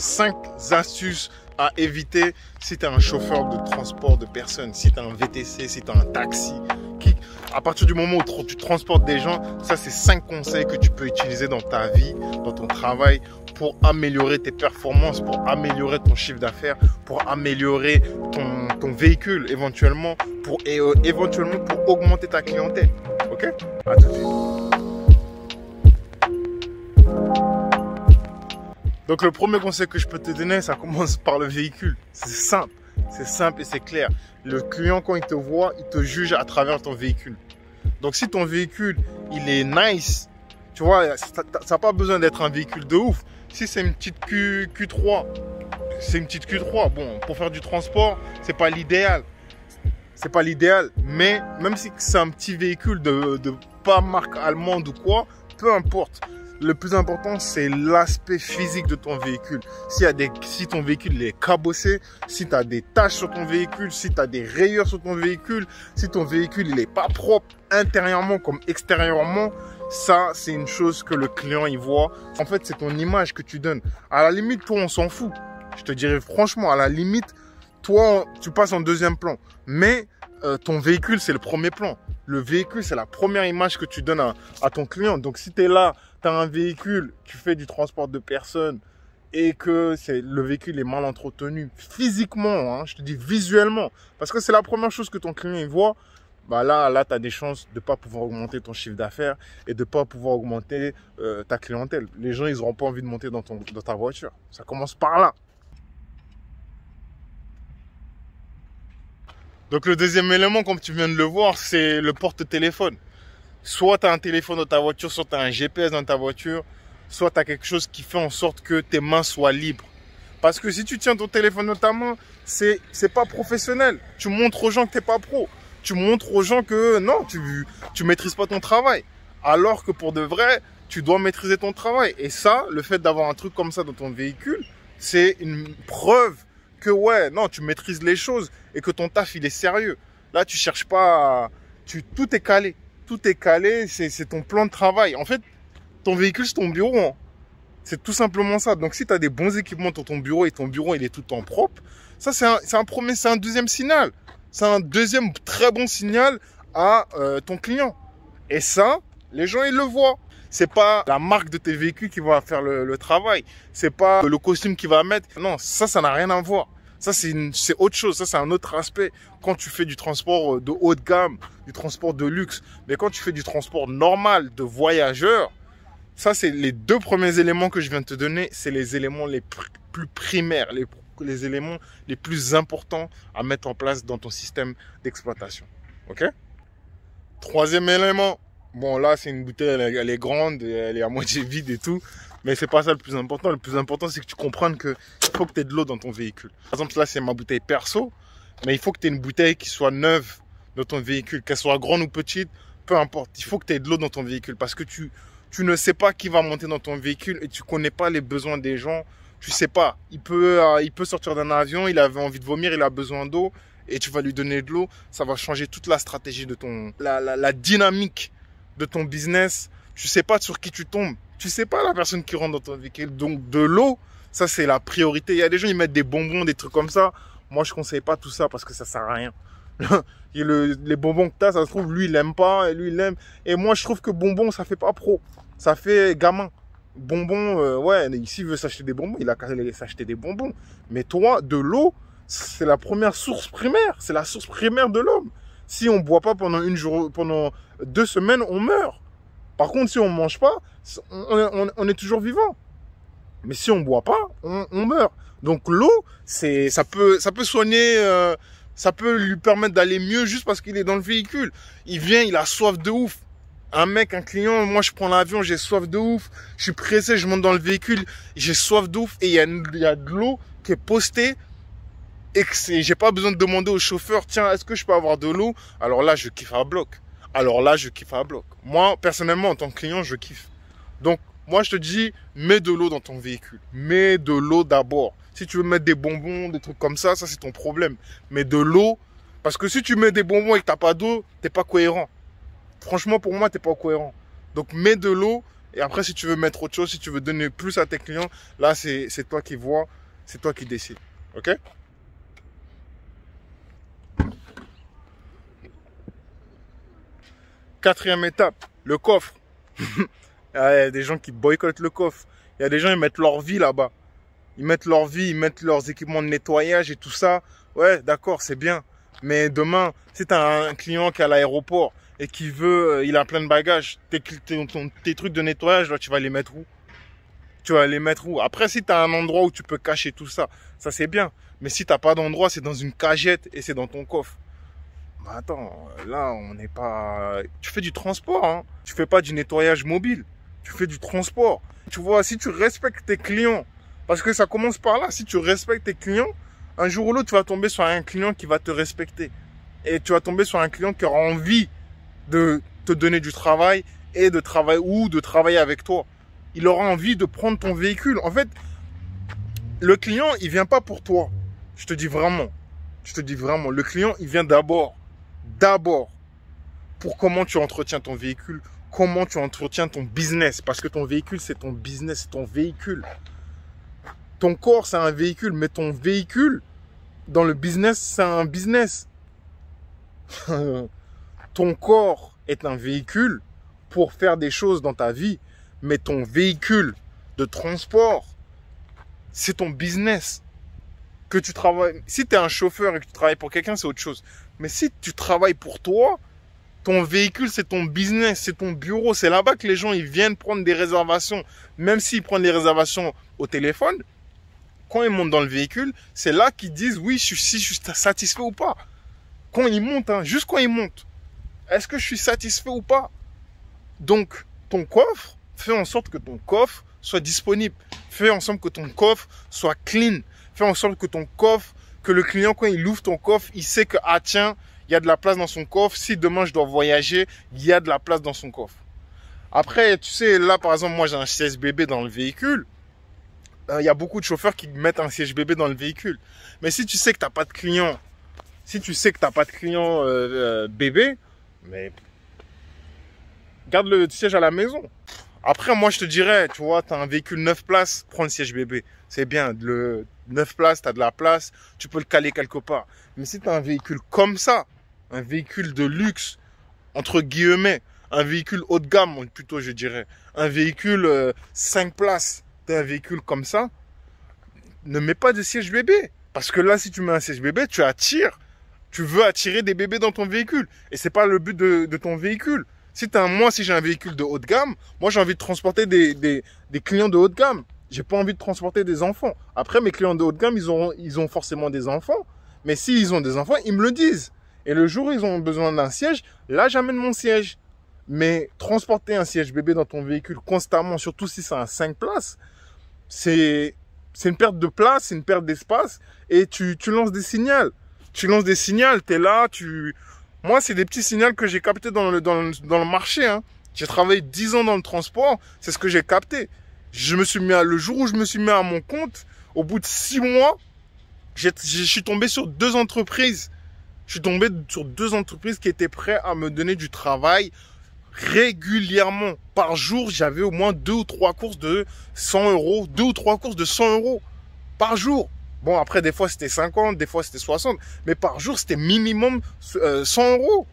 5 astuces à éviter si tu es un chauffeur de transport de personnes, si tu es un VTC, si tu es un taxi. Qui, à partir du moment où tu transportes des gens, ça c'est 5 conseils que tu peux utiliser dans ta vie, dans ton travail, pour améliorer tes performances, pour améliorer ton chiffre d'affaires, pour améliorer ton, véhicule éventuellement, pour, et, euh, éventuellement pour augmenter ta clientèle. Ok À tout de suite. Donc le premier conseil que je peux te donner, ça commence par le véhicule. C'est simple, c'est simple et c'est clair. Le client, quand il te voit, il te juge à travers ton véhicule. Donc si ton véhicule, il est nice, tu vois, ça n'a pas besoin d'être un véhicule de ouf. Si c'est une petite Q, Q3, c'est une petite Q3. Bon, pour faire du transport, c'est pas l'idéal. C'est pas l'idéal. Mais même si c'est un petit véhicule de pas marque allemande ou quoi, peu importe le plus important, c'est l'aspect physique de ton véhicule. si ton véhicule est cabossé, si tu as des taches sur ton véhicule, si tu as des rayures sur ton véhicule, si ton véhicule n'est pas propre intérieurement comme extérieurement, ça, c'est une chose que le client y voit. En fait, c'est ton image que tu donnes. À la limite, toi, on s'en fout. Je te dirais franchement, à la limite, toi, tu passes en deuxième plan. Mais euh, ton véhicule, c'est le premier plan le véhicule, c'est la première image que tu donnes à, ton client. Donc si tu es là, tu as un véhicule, tu fais du transport de personnes et que c'est le véhicule est mal entretenu physiquement, hein, je te dis visuellement, parce que c'est la première chose que ton client voit, bah là, là tu as des chances de ne pas pouvoir augmenter ton chiffre d'affaires et de ne pas pouvoir augmenter euh, ta clientèle. Les gens, ils n'auront pas envie de monter dans ta voiture. Ça commence par là. Donc le deuxième élément, comme tu viens de le voir, c'est le porte-téléphone. Soit tu as un téléphone dans ta voiture, soit tu as un GPS dans ta voiture, soit tu as quelque chose qui fait en sorte que tes mains soient libres. Parce que si tu tiens ton téléphone dans ta main, c'est c'est pas professionnel. Tu montres aux gens que tu t'es pas pro. Tu montres aux gens que non, tu tu maîtrises pas ton travail. Alors que pour de vrai, tu dois maîtriser ton travail. Et ça, le fait d'avoir un truc comme ça dans ton véhicule, c'est une preuve que ouais, non, tu maîtrises les choses et que ton taf, il est sérieux. Là, tu cherches pas, tu, tout est calé. Tout est calé, c'est ton plan de travail. En fait, ton véhicule, c'est ton bureau. Hein. C'est tout simplement ça. Donc, si tu as des bons équipements dans ton bureau et ton bureau, il est tout en propre, ça, c'est un, premier, c'est un deuxième signal. C'est un deuxième très bon signal à euh, ton client. Et ça, les gens, ils le voient. C'est pas la marque de tes véhicules qui va faire le, travail. C'est pas le costume qui va mettre. Non, ça, ça n'a rien à voir. Ça, c'est autre chose. Ça, c'est un autre aspect. Quand tu fais du transport euh, de haut de gamme, du transport de luxe, mais quand tu fais du transport normal de voyageurs, ça, c'est les deux premiers éléments que je viens de te donner. C'est les éléments les plus primaires, les, les éléments les plus importants à mettre en place dans ton système d'exploitation. OK Troisième élément, Bon, là, c'est une bouteille, elle, est grande, elle est à moitié vide et tout. Mais c'est pas ça le plus important. Le plus important, c'est que tu comprennes qu'il faut que tu aies de l'eau dans ton véhicule. Par exemple, là, c'est ma bouteille perso. Mais il faut que tu aies une bouteille qui soit neuve dans ton véhicule, qu'elle soit grande ou petite, peu importe. Il faut que tu aies de l'eau dans ton véhicule parce que tu, tu ne sais pas qui va monter dans ton véhicule et tu connais pas les besoins des gens. Tu sais pas. Il peut, euh, il peut sortir d'un avion, il avait envie de vomir, il a besoin d'eau et tu vas lui donner de l'eau. Ça va changer toute la stratégie de ton, la, la, la dynamique de ton business, tu sais pas sur qui tu tombes. Tu sais pas la personne qui rentre dans ton véhicule. Donc de l'eau, ça c'est la priorité. Il y a des gens ils mettent des bonbons, des trucs comme ça. Moi je conseille pas tout ça parce que ça sert à rien. Et le, les bonbons que tu as, ça se trouve, lui, il aime pas, et lui, il aime. Et moi, je trouve que bonbon, ça fait pas pro. Ça fait gamin. Bonbon, euh, ouais, s'il veut s'acheter des bonbons, il a qu'à s'acheter des bonbons. Mais toi, de l'eau, c'est la première source primaire. C'est la source primaire de l'homme. Si on ne boit pas pendant, une pendant deux semaines, on meurt. Par contre, si on ne mange pas, on, est toujours vivant. Mais si on ne boit pas, on, meurt. Donc l'eau, ça peut ça peut soigner, euh, ça peut lui permettre d'aller mieux juste parce qu'il est dans le véhicule. Il vient, il a soif de ouf. Un mec, un client, moi je prends l'avion, j'ai soif de ouf, je suis pressé, je monte dans le véhicule, j'ai soif de ouf et il y a, y a de l'eau qui est postée et j'ai pas besoin de demander au chauffeur, tiens, est-ce que je peux avoir de l'eau Alors là, je kiffe à bloc. Alors là, je kiffe à bloc. Moi, personnellement, en tant que client, je kiffe. Donc, moi, je te dis, mets de l'eau dans ton véhicule. Mets de l'eau d'abord. Si tu veux mettre des bonbons, des trucs comme ça, ça, c'est ton problème. Mais de l'eau, parce que si tu mets des bonbons et que t'as pas d'eau, t'es pas cohérent. Franchement, pour moi, t'es pas cohérent. Donc, mets de l'eau. Et après, si tu veux mettre autre chose, si tu veux donner plus à tes clients, là, c'est toi qui vois, c'est toi qui décides. OK Quatrième étape, le coffre. Il ah, y a des gens qui boycottent le coffre. Il y a des gens, qui mettent leur vie là-bas. Ils mettent leur vie, ils mettent leurs équipements de nettoyage et tout ça. Ouais, d'accord, c'est bien. Mais demain, si tu as un client qui est à l'aéroport et qui veut, euh, il a plein de bagages, tes, trucs de nettoyage, là, tu vas les mettre où Tu vas les mettre où Après, si tu as un endroit où tu peux cacher tout ça, ça c'est bien. Mais si t'as pas d'endroit, c'est dans une cagette et c'est dans ton coffre. Bah, attends, là, on n'est pas... Tu fais du transport, hein. Tu fais pas du nettoyage mobile. Tu fais du transport. Tu vois, si tu respectes tes clients, parce que ça commence par là, si tu respectes tes clients, un jour ou l'autre, tu vas tomber sur un client qui va te respecter. Et tu vas tomber sur un client qui aura envie de te donner du travail et de travailler ou de travailler avec toi. Il aura envie de prendre ton véhicule. En fait, le client, il vient pas pour toi. Je te dis vraiment. Je te dis vraiment. Le client, il vient d'abord d'abord pour comment tu entretiens ton véhicule, comment tu entretiens ton business. Parce que ton véhicule, c'est ton business, c'est ton véhicule. Ton corps, c'est un véhicule, mais ton véhicule, dans le business, c'est un business. ton corps est un véhicule pour faire des choses dans ta vie, mais ton véhicule de transport, c'est ton business. Que tu travailles, si tu es un chauffeur et que tu travailles pour quelqu'un, c'est autre chose. Mais si tu travailles pour toi, ton véhicule, c'est ton business, c'est ton bureau. C'est là-bas que les gens, ils viennent prendre des réservations. Même s'ils prennent des réservations au téléphone, quand ils montent dans le véhicule, c'est là qu'ils disent oui, je suis, si je satisfait ou pas. Quand ils montent, hein, juste quand ils montent. Est-ce que je suis satisfait ou pas Donc, ton coffre, fais en sorte que ton coffre soit disponible. Fais en sorte que ton coffre soit clean. Fais en sorte que ton coffre que le client, quand il ouvre ton coffre, il sait que, ah tiens, il y a de la place dans son coffre. Si demain je dois voyager, il y a de la place dans son coffre. Après, tu sais, là, par exemple, moi, j'ai un siège bébé dans le véhicule. Euh, il y a beaucoup de chauffeurs qui mettent un siège bébé dans le véhicule. Mais si tu sais que tu n'as pas de client, si tu sais que tu n'as pas de client euh, euh, bébé, mais garde le siège à la maison. Après, moi, je te dirais, tu vois, tu as un véhicule 9 places, prends le siège bébé. C'est bien, le 9 places, tu as de la place, tu peux le caler quelque part. Mais si tu as un véhicule comme ça, un véhicule de luxe, entre guillemets, un véhicule haut de gamme, plutôt, je dirais, un véhicule 5 euh, places, tu un véhicule comme ça, ne mets pas de siège bébé. Parce que là, si tu mets un siège bébé, tu attires. Tu veux attirer des bébés dans ton véhicule. Et ce n'est pas le but de ton véhicule. Si moi, si j'ai un véhicule de haut de gamme, moi, j'ai envie de transporter des, clients de haut de gamme. J'ai pas envie de transporter des enfants. Après, mes clients de haut de gamme, ils ont, ils ont forcément des enfants. Mais s'ils ont des enfants, ils me le disent. Et le jour où ils ont besoin d'un siège, là, j'amène mon siège. Mais transporter un siège bébé dans ton véhicule constamment, surtout si c'est un 5 places, c'est, c'est une perte de place, c'est une perte d'espace. Et tu, tu lances des signaux. Tu lances des signaux, tu es là, tu, moi, c'est des petits signaux que j'ai captés dans le, dans marché. Hein. J'ai travaillé 10 ans dans le transport, c'est ce que j'ai capté. Je me suis mis à, le jour où je me suis mis à mon compte, au bout de 6 mois, je suis tombé sur deux entreprises. Je suis tombé sur deux entreprises qui étaient prêtes à me donner du travail régulièrement. Par jour, j'avais au moins deux ou trois courses de 100 euros, deux ou trois courses de 100 euros par jour. Bon, après, des fois, c'était 50, des fois, c'était 60. Mais par jour, c'était minimum 100 euh, euros.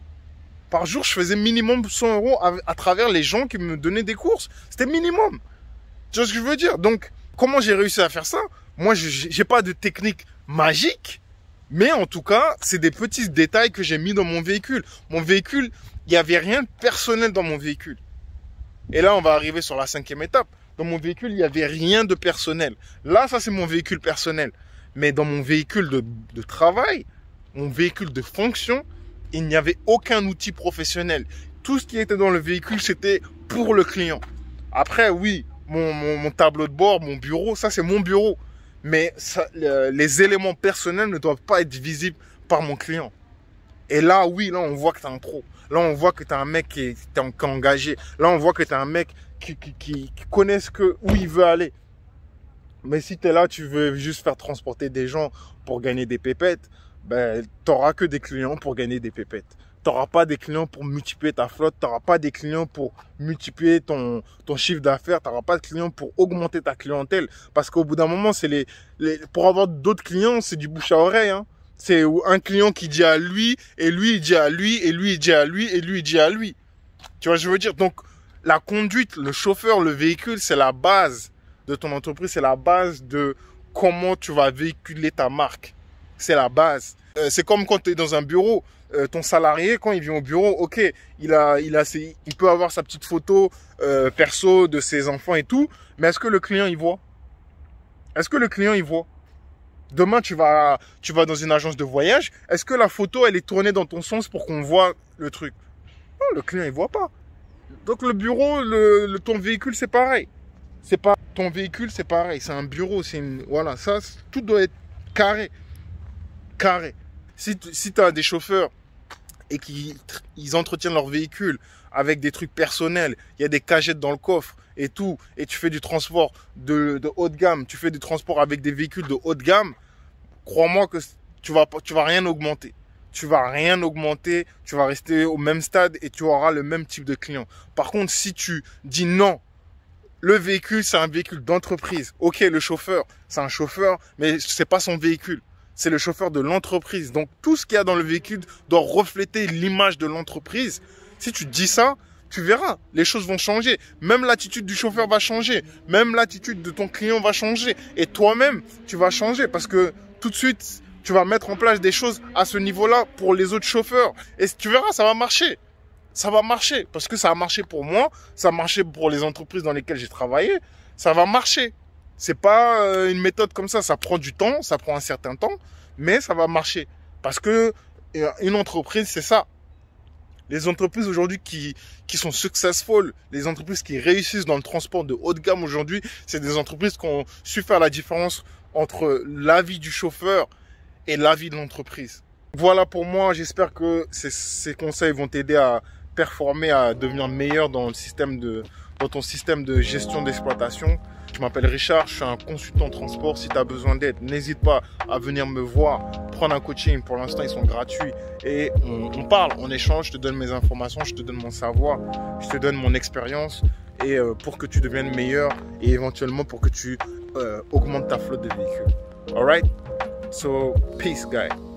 Par jour, je faisais minimum 100 euros à, travers les gens qui me donnaient des courses. C'était minimum. Tu vois ce que je veux dire Donc, comment j'ai réussi à faire ça Moi, je n'ai pas de technique magique. Mais en tout cas, c'est des petits détails que j'ai mis dans mon véhicule. Mon véhicule, il n'y avait rien de personnel dans mon véhicule. Et là, on va arriver sur la cinquième étape. Dans mon véhicule, il n'y avait rien de personnel. Là, ça, c'est mon véhicule personnel. Mais dans mon véhicule de, travail, mon véhicule de fonction, il n'y avait aucun outil professionnel. Tout ce qui était dans le véhicule, c'était pour le client. Après, oui, mon, tableau de bord, mon bureau, ça c'est mon bureau. Mais les éléments personnels ne doivent pas être visibles par mon client. Et là, oui, là on voit que tu es un pro. Là on voit que tu es un mec qui est, engagé. Là on voit que tu es un mec qui, qui, connaît ce que, où il veut aller. Mais si tu es là, tu veux juste faire transporter des gens pour gagner des pépettes, ben, tu n'auras que des clients pour gagner des pépettes. Tu n'auras pas des clients pour multiplier ta flotte, tu n'auras pas des clients pour multiplier ton, ton chiffre d'affaires, tu n'auras pas de clients pour augmenter ta clientèle. Parce qu'au bout d'un moment, c'est les, pour avoir d'autres clients, c'est du bouche à oreille. Hein. C'est un client qui dit à lui, et lui il dit à lui, et lui il dit à lui, et lui il dit à lui. Tu vois, je veux dire, donc la conduite, le chauffeur, le véhicule, c'est la base de ton entreprise, c'est la base de comment tu vas véhiculer ta marque. C'est la base. Euh, c'est comme quand tu es dans un bureau. Euh, ton salarié, quand il vient au bureau, ok, il, a, il, a ses, il peut avoir sa petite photo euh, perso de ses enfants et tout, mais est-ce que le client y voit Est-ce que le client y voit Demain, tu vas, tu vas dans une agence de voyage, est-ce que la photo, elle est tournée dans ton sens pour qu'on voit le truc Non, le client, il voit pas. Donc le bureau, le, le ton véhicule, c'est pareil. C'est pas ton véhicule, c'est pareil, c'est un bureau, c'est une... Voilà, ça, tout doit être carré. Carré. Si, si tu as des chauffeurs et qu'ils entretiennent leur véhicule avec des trucs personnels, il y a des cagettes dans le coffre et tout, et tu fais du transport de, haut de gamme, tu fais du transport avec des véhicules de haut de gamme, crois-moi que tu vas, tu vas rien augmenter. Tu vas rien augmenter, tu vas rester au même stade et tu auras le même type de client. Par contre, si tu dis non, le véhicule, c'est un véhicule d'entreprise. Ok, le chauffeur, c'est un chauffeur, mais c'est pas son véhicule. C'est le chauffeur de l'entreprise. Donc tout ce qu'il y a dans le véhicule doit refléter l'image de l'entreprise. Si tu dis ça, tu verras, les choses vont changer. Même l'attitude du chauffeur va changer. Même l'attitude de ton client va changer. Et toi-même, tu vas changer parce que tout de suite, tu vas mettre en place des choses à ce niveau-là pour les autres chauffeurs. Et tu verras, ça va marcher ça va marcher. Parce que ça a marché pour moi, ça a marché pour les entreprises dans lesquelles j'ai travaillé, ça va marcher. C'est pas euh, une méthode comme ça, ça prend du temps, ça prend un certain temps, mais ça va marcher. Parce que euh, une entreprise, c'est ça. Les entreprises aujourd'hui qui, qui sont successful, les entreprises qui réussissent dans le transport de haut de gamme aujourd'hui, c'est des entreprises qui ont su faire la différence entre l'avis du chauffeur et la vie de l'entreprise. Voilà pour moi, j'espère que ces, ces conseils vont t'aider à, performer, à devenir meilleur dans ton système de gestion d'exploitation. Je m'appelle Richard, je suis un consultant transport. Si tu as besoin d'aide, n'hésite pas à venir me voir, prendre un coaching. Pour l'instant, ils sont gratuits et on, parle, on échange. Je te donne mes informations, je te donne mon savoir, je te donne mon expérience et euh, pour que tu deviennes meilleur et éventuellement pour que tu euh, augmentes ta flotte de véhicules. Alright? So, peace, guys.